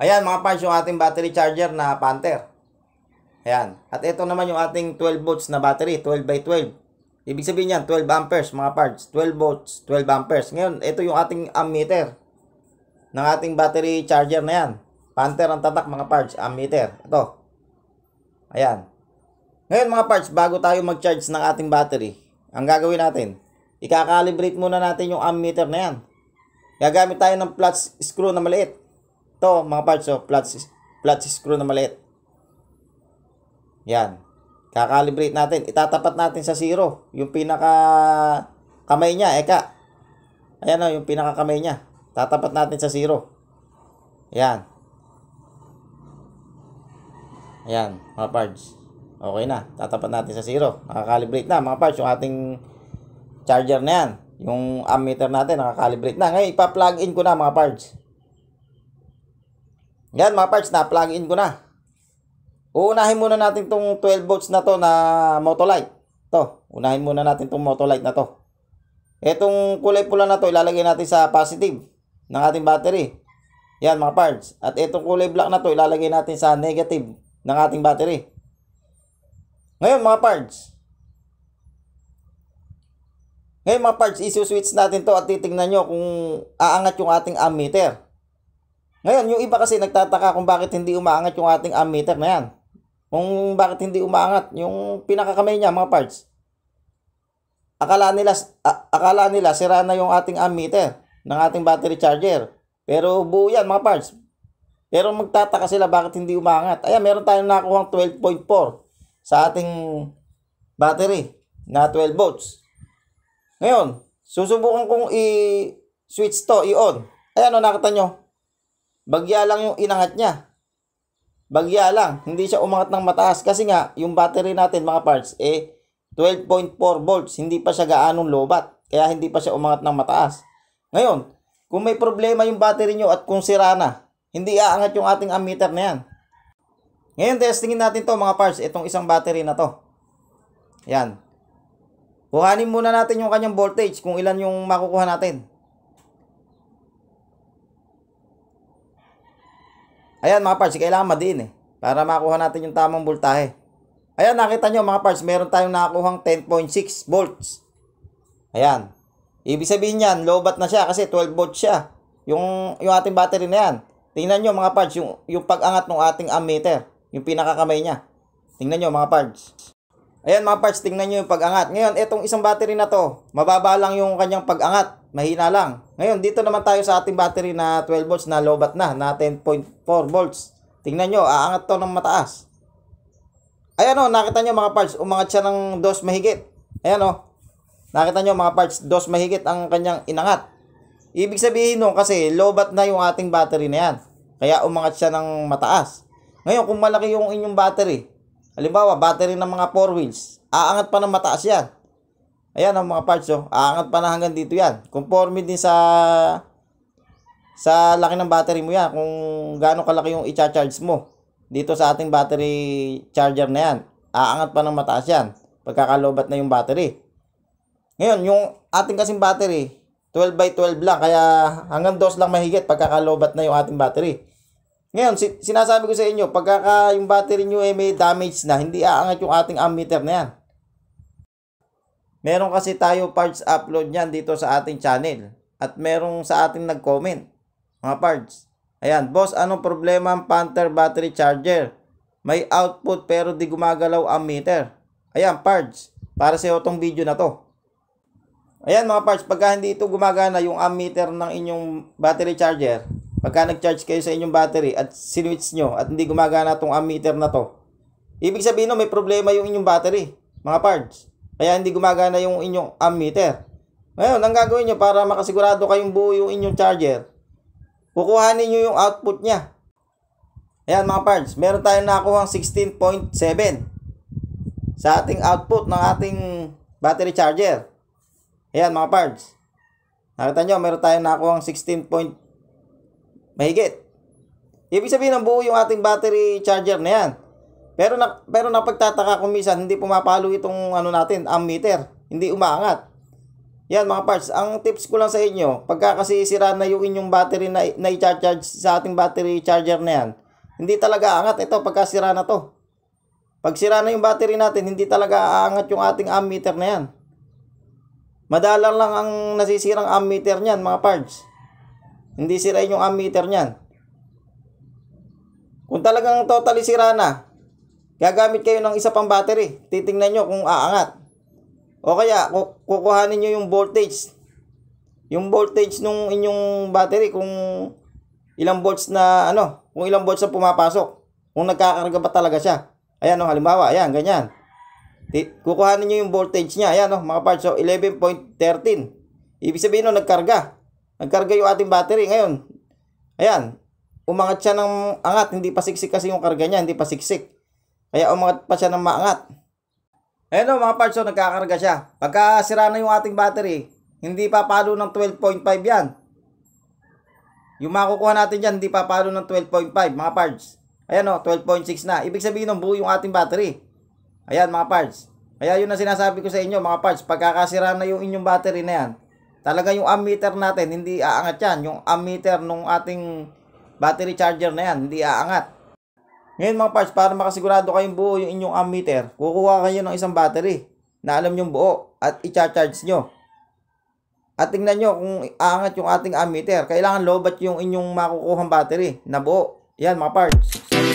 Ayan mga parts yung ating battery charger na Panther. Ayan. At ito naman yung ating 12 volts na battery, 12 by 12. Ibig sabihin yan, 12 amperes mga parts. 12 volts, 12 amperes. Ngayon, ito yung ating ammeter ng ating battery charger na yan. Panther ang tatak mga parts, ammeter. Ito. Ayan. Ngayon mga parts, bago tayo mag-charge ng ating battery, ang gagawin natin, Ika-calibrate muna natin yung ammeter na yan. Gagamit tayo ng plus screw na maliit to mga parts, so oh, flat, flat screw na maliit. Yan. Kakalibrate natin. Itatapat natin sa zero. Yung pinaka kamay niya, eka. Ayan o, oh, yung pinaka kamay niya. Tatapat natin sa zero. yan Ayan, mga parts. Okay na. Tatapat natin sa zero. Nakakalibrate na, mga parts, yung ating charger na yan. Yung ammeter natin, nakakalibrate na. Ngayon, ipa-plug in ko na, mga parts. Yan mga parts, na-plug in ko na. Uunahin muna natin tong 12 volts na to na motolight. To, unahin muna natin tong motolight na to. Etong kulay pula na to ilalagay natin sa positive ng ating battery. Yan mga parts. At etong kulay black na to ilalagay natin sa negative ng ating battery. Ngayon mga parts. Ngayon mga parts, isuswitch natin to at titingnan nyo kung aangat yung ating ammeter. Ngayon, yung iba kasi nagtataka kung bakit hindi umaangat yung ating ammeter na yan. Kung bakit hindi umaangat yung pinakakamay niya, mga parts. Akala nila, akala nila sira na yung ating ammeter ng ating battery charger. Pero buo yan, mga parts. Pero magtataka sila bakit hindi umaangat. Ayan, meron tayong nakuha 12.4 sa ating battery na 12 volts. Ngayon, susubukan kong i-switch to, i-on. Ayan o, oh, nakita nyo. Bagya lang yung inangat niya. Bagya lang. Hindi siya umangat ng mataas. Kasi nga, yung battery natin mga parts, eh, 12.4 volts. Hindi pa siya gaanong lobat. Kaya hindi pa siya umangat ng mataas. Ngayon, kung may problema yung battery nyo at kung sira na, hindi aangat yung ating ammeter na yan. Ngayon, testingin natin to mga parts, itong isang battery na to. Yan. Kuhanin muna natin yung kanyang voltage kung ilan yung makukuha natin. Ayan mga parts, kailangan madiin eh. Para makuha natin yung tamang voltahe. Ayan, nakita nyo mga parts, meron tayong nakakuhang 10.6 volts. Ayan. Ibig sabihin yan, low bat na siya kasi 12 volts siya. Yung, yung ating battery na yan. Tingnan nyo mga parts, yung, yung pag-angat ng ating ammeter. Yung pinakakamay niya. Tingnan nyo mga parts. Ayan mga parts, tingnan nyo yung pag-angat. Ngayon, itong isang battery na to, mababa lang yung kanyang pag-angat. Mahina lang. Ngayon, dito naman tayo sa ating battery na 12 volts na low bat na, na 10.4 volts. Tingnan nyo, aangat to ng mataas. Ayan o, oh, nakita nyo mga parts, umangat siya ng dos mahigit. Ayan o, oh. nakita nyo mga parts, dos mahigit ang kanyang inangat. Ibig sabihin nun kasi, low bat na yung ating battery na yan. Kaya umangat siya ng mataas. Ngayon, kung malaki yung inyong battery, Halimbawa, battery ng mga four wheels. Aangat pa ng mataas yan. Ayan ang mga parts, oh. Aangat pa na hanggang dito yan. Conforme din sa sa laki ng battery mo yan. Kung gaano kalaki yung i-charge mo. Dito sa ating battery charger na yan. Aangat pa ng mataas yan. Pagkakalobat na yung battery. Ngayon, yung ating kasing battery, 12 by 12 lang. Kaya hanggang 2 lang mahigit pagkakalobat na yung ating battery. Ngayon, si- sinasabi ko sa inyo, pagka yung battery nyo eh, may damage na, hindi aangat yung ating ammeter na yan. Meron kasi tayo parts upload niyan dito sa ating channel. At merong sa ating nag-comment. Mga parts. Ayan, boss, anong problema ang Panther battery charger? May output pero di gumagalaw ang meter. Ayan, parts. Para sa itong video na to. Ayan mga parts, pagka hindi ito gumagana yung ammeter ng inyong battery charger, Pagka nag-charge kayo sa inyong battery at sinwitch nyo at hindi gumagana tong ammeter na to, ibig sabihin no, may problema yung inyong battery, mga parts. Kaya hindi gumagana yung inyong ammeter. Ngayon, ang gagawin nyo para makasigurado kayong buo yung inyong charger, kukuhanin nyo yung output niya. Ayan mga parts, meron tayong nakuha 16.7 sa ating output ng ating battery charger. Ayan mga parts. Nakita nyo, meron tayong nakuha 16.7 Mahigit. Ibig sabihin ng buo yung ating battery charger na yan. Pero na, pero napagtataka kung minsan hindi pumapalo itong ano natin, ammeter. Hindi umaangat. Yan mga parts, ang tips ko lang sa inyo, pagka kasi sira na yung inyong battery na, na i-charge sa ating battery charger na yan, hindi talaga aangat ito pagka sira na to. Pag sira na yung battery natin, hindi talaga aangat yung ating ammeter na yan. Madalang lang ang nasisirang ammeter niyan mga parts. Hindi sira yung ammeter niyan. Kung talagang totally sira na, gagamit kayo ng isa pang battery. Titingnan nyo kung aangat. O kaya, kukuhanin nyo yung voltage. Yung voltage nung inyong battery kung ilang volts na ano, kung ilang volts na pumapasok. Kung nagkakarga ba talaga siya. Ayan o, halimbawa, ayan, ganyan. Kukuhanin nyo yung voltage niya. Ayan o, mga parts, so 11.13. Ibig sabihin no, nagkarga. Nagkarga yung ating battery. Ngayon, ayan, umangat siya ng angat. Hindi pa siksik kasi yung karga niya. Hindi pa siksik. Kaya umangat pa siya ng maangat. Ayan o mga parts, so nagkakarga siya. Pagkasira na yung ating battery, hindi pa papalo ng 12.5 yan. Yung makukuha natin dyan, hindi pa papalo ng 12.5 mga parts. Ayan o, 12.6 na. Ibig sabihin nung buo yung ating battery. Ayan mga parts. Kaya yun ang sinasabi ko sa inyo mga parts, pagkakasira na yung inyong battery na yan, Talaga yung ammeter natin, hindi aangat yan. Yung ammeter nung ating battery charger na yan, hindi aangat. Ngayon mga parts, para makasigurado kayong buo yung inyong ammeter, kukuha kayo ng isang battery na alam yung buo at i-charge nyo. At tingnan nyo kung aangat yung ating ammeter. Kailangan low bat yung inyong makukuhang battery na buo. Yan mga parts.